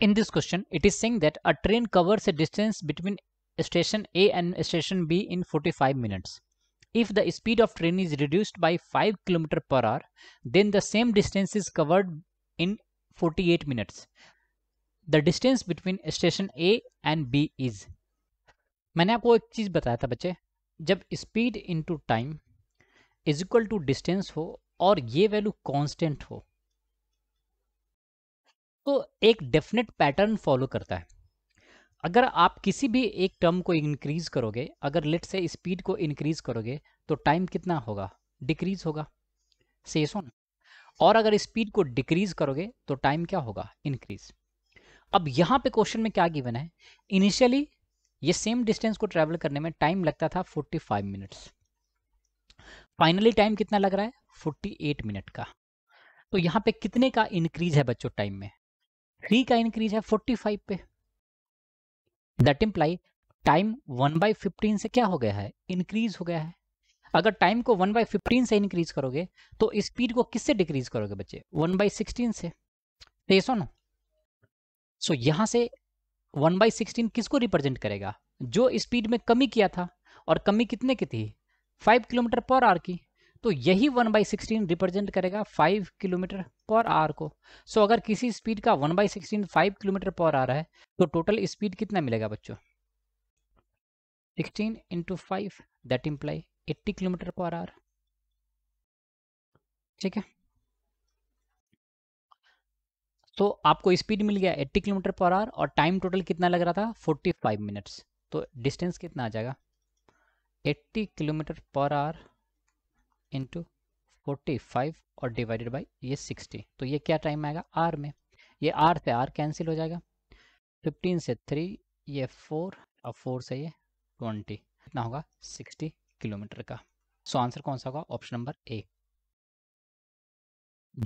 In this question, it is saying that a train covers a distance between station A and station B in 45 minutes. If the speed of train is reduced by 5 km per hour, then the same distance is covered in 48 minutes. The distance between station A and B is maine aapko ek cheez bataya tha bache jab speed into time is equal to distance ho aur ye value constant ho तो एक definite pattern follow करता है अगर आप किसी भी एक term को इंक्रीज करोगे अगर लेट से स्पीड को इंक्रीज करोगे तो टाइम कितना होगा डिक्रीज होगा सेसो ना और अगर स्पीड को डिक्रीज करोगे तो टाइम क्या होगा इंक्रीज अब यहां पे क्वेश्चन में क्या गिवन है इनिशियली ये सेम डिस्टेंस को ट्रेवल करने में टाइम लगता था 45 मिनट्स फाइनली टाइम कितना लग रहा है 48 मिनट का तो यहां पे कितने का इंक्रीज है बच्चों टाइम में थ्री का इंक्रीज है फोर्टी फाइव पे that imply time one by fifteen से क्या हो गया है इंक्रीज हो गया है अगर टाइम को वन बाई फिफ्टीन से इंक्रीज करोगे तो स्पीड को किससे डिक्रीज करोगे बच्चे वन बाई सिक्सटीन से तो ये सुनो सो यहां से वन बाई सिक्सटीन किसको रिप्रेजेंट करेगा जो स्पीड में कमी किया था और कमी कितने की थी फाइव किलोमीटर पर आवर की तो यही वन बाई सिक्सटीन रिप्रेजेंट करेगा फाइव किलोमीटर पर आवर को सो so, अगर किसी स्पीड का one by sixteen five kilometre per hour है तो टोटल स्पीड कितना मिलेगा बच्चों sixteen into five that imply eighty kilometre per hour ठीक है तो आपको स्पीड मिल गया 80 किलोमीटर पर आवर और टाइम टोटल कितना लग रहा था 45 मिनट्स तो डिस्टेंस कितना आ जाएगा 80 kilometre per hour into forty five और डिवाइडेड बाई ये सिक्सटी तो ये क्या टाइम आएगा आर में ये आर से आर कैंसिल हो जाएगा फिफ्टीन से थ्री ये फोर और फोर से ये ट्वेंटी कितना होगा सिक्सटी किलोमीटर का सो so आंसर कौन सा होगा ऑप्शन नंबर ए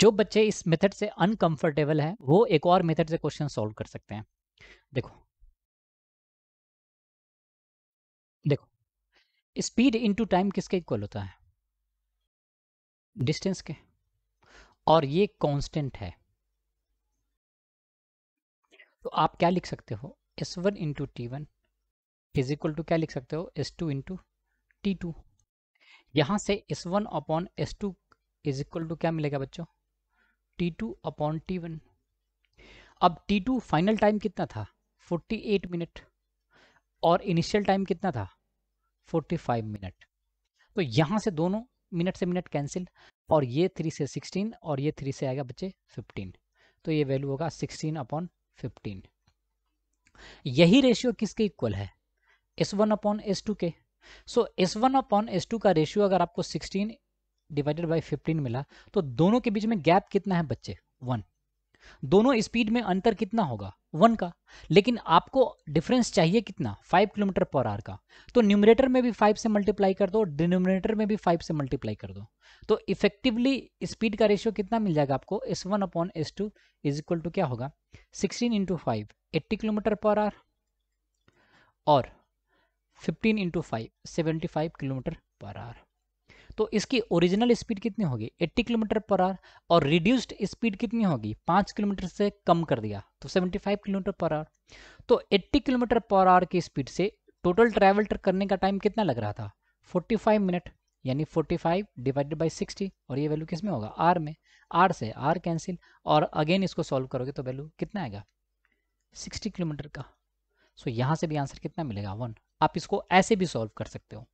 जो बच्चे इस मेथड से अनकंफर्टेबल हैं वो एक और मेथड से क्वेश्चन सॉल्व कर सकते हैं देखो देखो स्पीड इनटू टाइम किसके इक्वल होता है डिस्टेंस के और ये कांस्टेंट है तो आप क्या लिख सकते हो S one into T one is equal to क्या लिख सकते हो S two into T two यहां से S one upon S two is equal to क्या मिलेगा बच्चों T two upon T one अब टी टू फाइनल टाइम कितना था फोर्टी एट मिनट और इनिशियल टाइम कितना था फोर्टी फाइव मिनट तो यहां से दोनों मिनट से मिनट कैंसिल और ये थ्री से सिक्सटीन और ये थ्री से आएगा बच्चे फिफ्टीन तो ये वैल्यू होगा सिक्सटीन अपॉन फिफ्टीन यही रेशियो किसके इक्वल है S one upon S two के so S one upon S two का रेशियो अगर आपको सिक्सटीन डिवाइडेड बाई फिफ्टीन मिला तो दोनों के बीच में गैप कितना है बच्चे वन दोनों स्पीड में अंतर कितना होगा वन का लेकिन आपको डिफरेंस चाहिए कितना फाइव किलोमीटर पर आर का तो न्यूमिनेटर में भी फाइव से मल्टीप्लाई कर दो डिनोमिनेटर में भी फाइव से मल्टीप्लाई कर दो तो इफेक्टिवली स्पीड का रेशियो कितना मिल जाएगा आपको S one upon S two is equal to क्या होगा sixteen into five eighty kilometre पर आर और fifteen into five seventy five kilometre पर आर तो इसकी ओरिजिनल स्पीड कितनी होगी 80 किलोमीटर पर आवर और रिड्यूस्ड स्पीड कितनी होगी 5 किलोमीटर से कम कर दिया तो 75 किलोमीटर पर आवर तो 80 किलोमीटर पर आवर की स्पीड से टोटल ट्रैवल करने का टाइम कितना लग रहा था 45 मिनट यानी 45 डिवाइडेड बाई 60 और ये वैल्यू किस में होगा आर में आर से आर कैंसिल और अगेन इसको सॉल्व करोगे तो वैल्यू कितना आएगा सिक्सटी किलोमीटर का सो so, यहाँ से भी आंसर कितना मिलेगा वन आप इसको ऐसे भी सॉल्व कर सकते हो